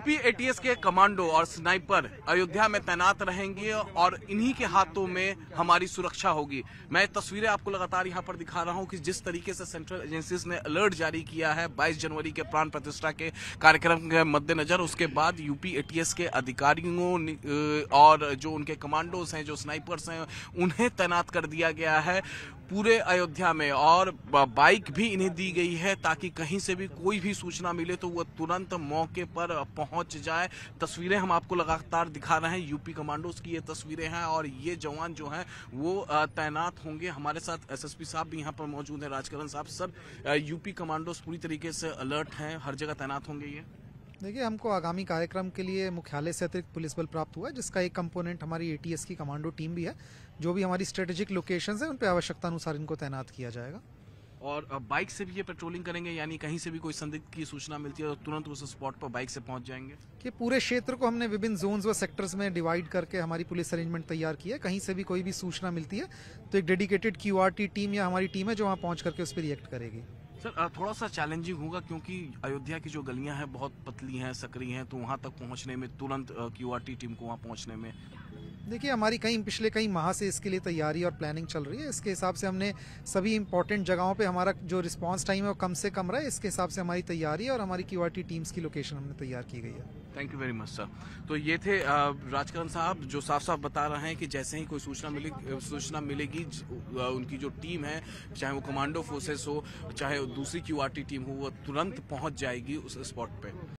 UP ATS के commando और sniper Ayodhya में तैनात रहेंगे और इन्हीं के हाथों में हमारी सुरक्षा होगी मैं तस्वीरें आपको लगातार यहां पर दिखा रहा हूं कि जिस तरीके से सेंट्रल एजेंसीज ने अलर्ट जारी किया है 22 जनवरी के प्राण प्रतिष्ठा के कार्यक्रम के मद्देनजर उसके बाद यूपी एटीएस के अधिकारियों और जो उनके कमांडोज हैं जो स्नाइपर्स हैं उन्हें तैनात कर दिया गया है पूरे अयोध्या में और बाइक भी इन्हें दी गई है ताकि कहीं से भी कोई भी सूचना मिले तो वह तुरंत मौके पर पहुंच पहुंच जाए तस्वीरें हम आपको लगातार दिखा रहे हैं यूपी कमांडोज की ये तस्वीरें हैं और ये जवान जो हैं वो तैनात होंगे हमारे साथ एसएसपी साहब भी यहाँ पर मौजूद हैं राजकरण साहब सब यूपी कमांडोज पूरी तरीके से अलर्ट हैं हर जगह तैनात होंगे ये देखिए हमको आगामी कार्यक्रम के लिए मुख्यालय से अतिरिक्त पुलिस बल प्राप्त हुआ है जिसका एक कंपोनेंट हमारी एटीएस की कमांडो टीम भी है जो भी हमारी स्ट्रेटेजिक लोकेशन है उन पर आवश्यकता अनुसार इनको तैनात किया जाएगा और बाइक से भी ये पेट्रोलिंग करेंगे यानी कहीं से भी कोई संदिग्ध की सूचना मिलती है तो तुरंत उस स्पॉट पर बाइक से पहुंच जाएंगे कि पूरे क्षेत्र को हमने विभिन्न जोन्स व सेक्टर्स में डिवाइड करके हमारी पुलिस अरेंजमेंट तैयार की है कहीं से भी कोई भी सूचना मिलती है तो एक डेडिकेटेड क्यू टीम या हमारी टीम है जो वहाँ पहुँच करके उस पर रिएक्ट करेगी सर थोड़ा सा चैलेंजिंग होगा क्योंकि अयोध्या की जो गलियां हैं बहुत पतली हैं सकरी हैं तो वहां तक पहुंचने में तुरंत टी टीम को वहां पहुंचने में देखिए हमारी कई पिछले कई माह से इसके लिए तैयारी और प्लानिंग चल रही है इसके हिसाब से हमने सभी इंपॉर्टेंट जगहों पे हमारा जो रिस्पांस टाइम है वो कम से कम रहा है इसके हिसाब से हमारी तैयारी और हमारी टी टीम्स की लोकेशन हमने तैयार की गई है thank you very much sir तो ये थे राजकरण साहब जो साफ साफ बता रहे हैं कि जैसे ही कोई सूचना मिले सूचना मिलेगी उनकी जो टीम है चाहे वो कमांडो फोर्सेस हो चाहे दूसरी क्यू टीम हो वो तुरंत पहुंच जाएगी उस स्पॉट पे